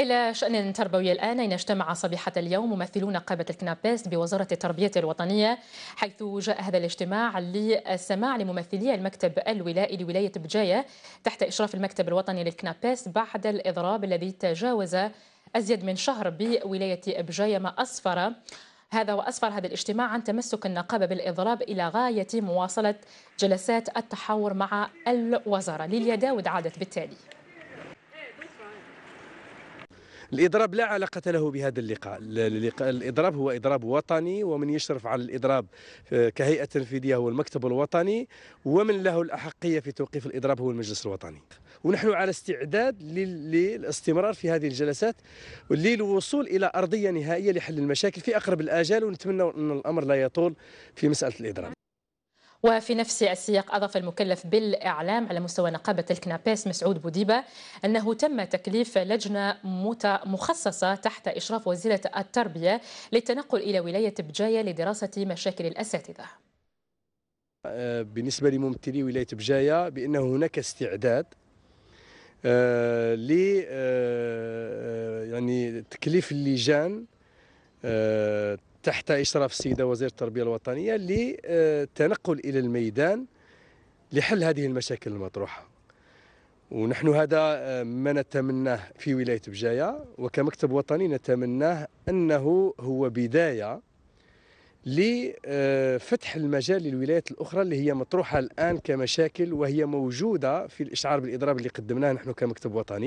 إلى شأن تربوي الآن أين اجتمع صبيحة اليوم ممثلون قابة الكنابيس بوزارة التربية الوطنية حيث جاء هذا الاجتماع للسماع لممثلي المكتب الولائي لولاية بجاية تحت إشراف المكتب الوطني للكنابيس بعد الإضراب الذي تجاوز أزيد من شهر بولاية بجاية ما أسفر هذا وأسفر هذا الاجتماع عن تمسك النقابة بالإضراب إلى غاية مواصلة جلسات التحاور مع الوزارة ليليا داود عادت بالتالي الإضراب لا علاقة له بهذا اللقاء الإضراب هو إضراب وطني ومن يشرف على الإضراب آه، كهيئة تنفيذية هو المكتب الوطني ومن له الأحقية في توقيف الإضراب هو المجلس الوطني ونحن على استعداد للاستمرار في هذه الجلسات للوصول إلى أرضية نهائية لحل المشاكل في أقرب الآجال ونتمنى أن الأمر لا يطول في مسألة الإضراب وفي نفس السياق أضاف المكلف بالإعلام على مستوى نقابة الكنابيس مسعود بوديبة أنه تم تكليف لجنة مخصصة تحت إشراف وزيرة التربية للتنقل إلى ولاية بجاية لدراسة مشاكل الأساتذة آه، بالنسبة لممثلي ولاية بجاية بأنه هناك استعداد آه، ل آه، يعني تكليف اللجان تحت إشراف السيدة وزير التربية الوطنية للتنقل إلى الميدان لحل هذه المشاكل المطروحة ونحن هذا آه، ما نتمناه في ولاية بجاية وكمكتب وطني نتمناه أنه هو بداية لفتح آه، المجال للولايات الأخرى اللي هي مطروحة الآن كمشاكل وهي موجودة في الإشعار بالإضراب اللي قدمناه نحن كمكتب وطني